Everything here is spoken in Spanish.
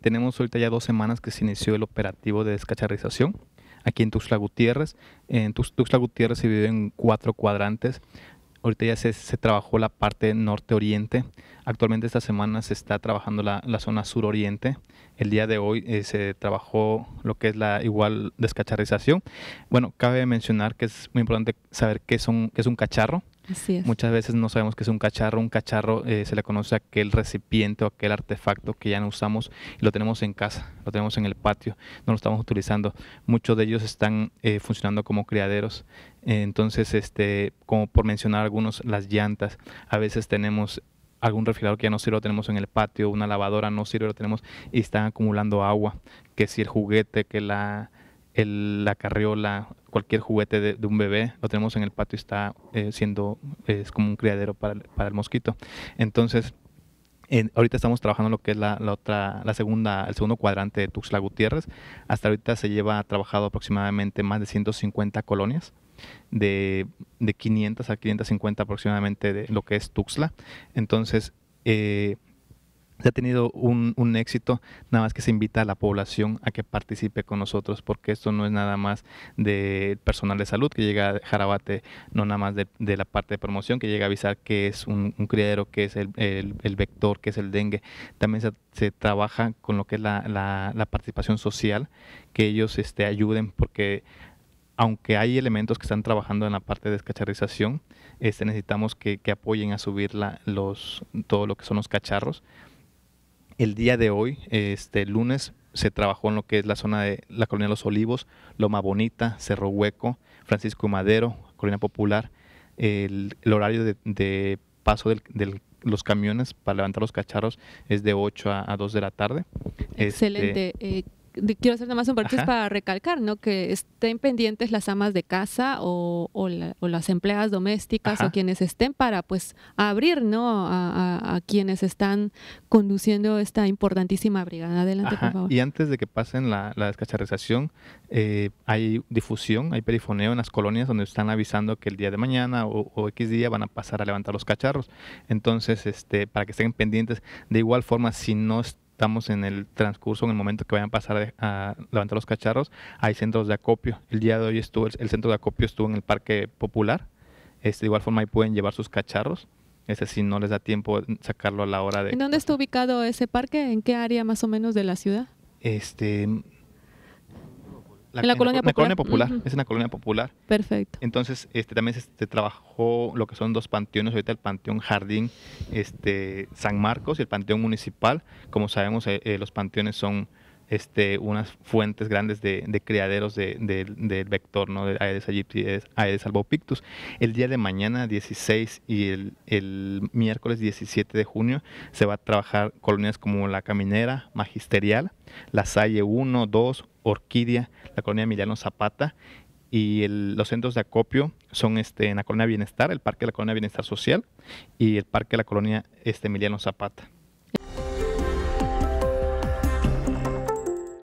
Tenemos ahorita ya dos semanas que se inició el operativo de descacharización aquí en Tuxtla Gutiérrez. En Tuxtla Gutiérrez se vive en cuatro cuadrantes. Ahorita ya se trabajó la parte norte-oriente. Actualmente esta semana se está trabajando la, la zona suroriente. El día de hoy eh, se trabajó lo que es la igual descacharización. Bueno, cabe mencionar que es muy importante saber qué, es un cacharro. Muchas veces no sabemos qué es un cacharro. Un cacharro eh, se le conoce aquel recipiente o aquel artefacto que ya no usamos y lo tenemos en casa, lo tenemos en el patio, no lo estamos utilizando. Muchos de ellos están eh, funcionando como criaderos. entonces, este, como por mencionar algunos, las llantas. A veces tenemos algún refrigerador que ya no sirve lo tenemos en el patio, una lavadora no sirve lo tenemos y está acumulando agua, que si el juguete, que la, la carriola, cualquier juguete de, un bebé lo tenemos en el patio y está eh, siendo, es como un criadero para el, mosquito. Entonces, ahorita estamos trabajando lo que es la, otra, la segunda, el segundo cuadrante de Tuxtla Gutiérrez. Hasta ahorita se lleva trabajado aproximadamente más de 150 colonias de, 500 a 550 aproximadamente de lo que es Tuxla Entonces, eh, se ha tenido un, éxito, nada más que se invita a la población a que participe con nosotros, porque esto no es nada más de personal de salud que llega a Jarabate, no nada más de, de la parte de promoción que llega a avisar que es un, criadero, que es el, vector, que es el dengue. También se, trabaja con lo que es la, participación social, que ellos este, ayuden, porque aunque hay elementos que están trabajando en la parte de descacharrización, este, necesitamos que, apoyen a subir los, todo lo que son los cacharros. El día de hoy, este lunes, se trabajó en lo que es la zona de la colonia de Los Olivos, Loma Bonita, Cerro Hueco, Francisco Madero, Colonia Popular. El, horario de, paso de los camiones para levantar los cacharros es de 8 a, 2 de la tarde. Este, Excelente. Eh, quiero hacer nada más un cosas para recalcar, ¿no? Que estén pendientes las amas de casa o, las empleadas domésticas o quienes estén para, pues, abrir, ¿no? A, quienes están conduciendo esta importantísima brigada. Adelante, por favor. Y antes de que pasen la, descacharrización, eh, hay difusión, hay perifoneo en las colonias donde están avisando que el día de mañana o, X día van a pasar a levantar los cacharros. Entonces, este, para que estén pendientes, de igual forma, si no estamos en el transcurso, en el momento que vayan a pasar a levantar los cacharros, hay centros de acopio. El día de hoy estuvo, el, centro de acopio estuvo en el Parque Popular. Este, de igual forma ahí pueden llevar sus cacharros. Ese si no les da tiempo sacarlo a la hora de... ¿En dónde está ubicado ese parque? ¿En qué área más o menos de la ciudad? Este, la, colonia, popular. Es en colonia popular. Perfecto. Entonces, este, también se, trabajó lo que son dos panteones, ahorita el Panteón Jardín este, San Marcos y el Panteón Municipal. Como sabemos, eh, eh, los panteones son este, unas fuentes grandes de, criaderos del vector ¿no? de Aedes aegypti y Aedes albopictus. El día de mañana, 16 y el, miércoles 17 de junio, se va a trabajar colonias como la Caminera, Magisterial, la Salle 1, 2, Orquídea, la colonia Emiliano Zapata y los centros de acopio son este, en la colonia Bienestar, el Parque de la Colonia Bienestar Social y el Parque de la Colonia este, Emiliano Zapata.